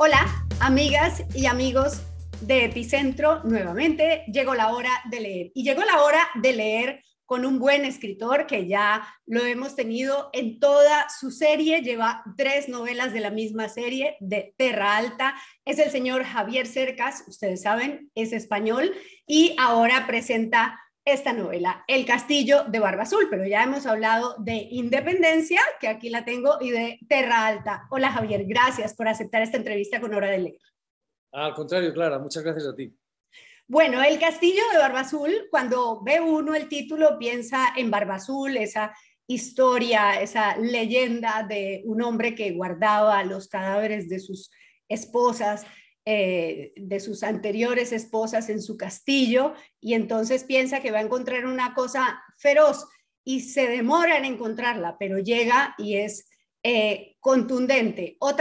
Hola, amigas y amigos de Epicentro. Nuevamente llegó la hora de leer. Y llegó la hora de leer con un buen escritor que ya lo hemos tenido en toda su serie, lleva tres novelas de la misma serie, de Terra Alta, es el señor Javier Cercas, ustedes saben, es español, y ahora presenta esta novela, El Castillo de Barba Azul, pero ya hemos hablado de Independencia, que aquí la tengo, y de Terra Alta. Hola Javier, gracias por aceptar esta entrevista con Hora de Leer. Al contrario, Clara, muchas gracias a ti. Bueno, El Castillo de Barba Azul, cuando ve uno el título, piensa en Barba Azul, esa historia, esa leyenda de un hombre que guardaba los cadáveres de sus esposas, eh, de sus anteriores esposas en su castillo y entonces piensa que va a encontrar una cosa feroz y se demora en encontrarla, pero llega y es eh, contundente. Otra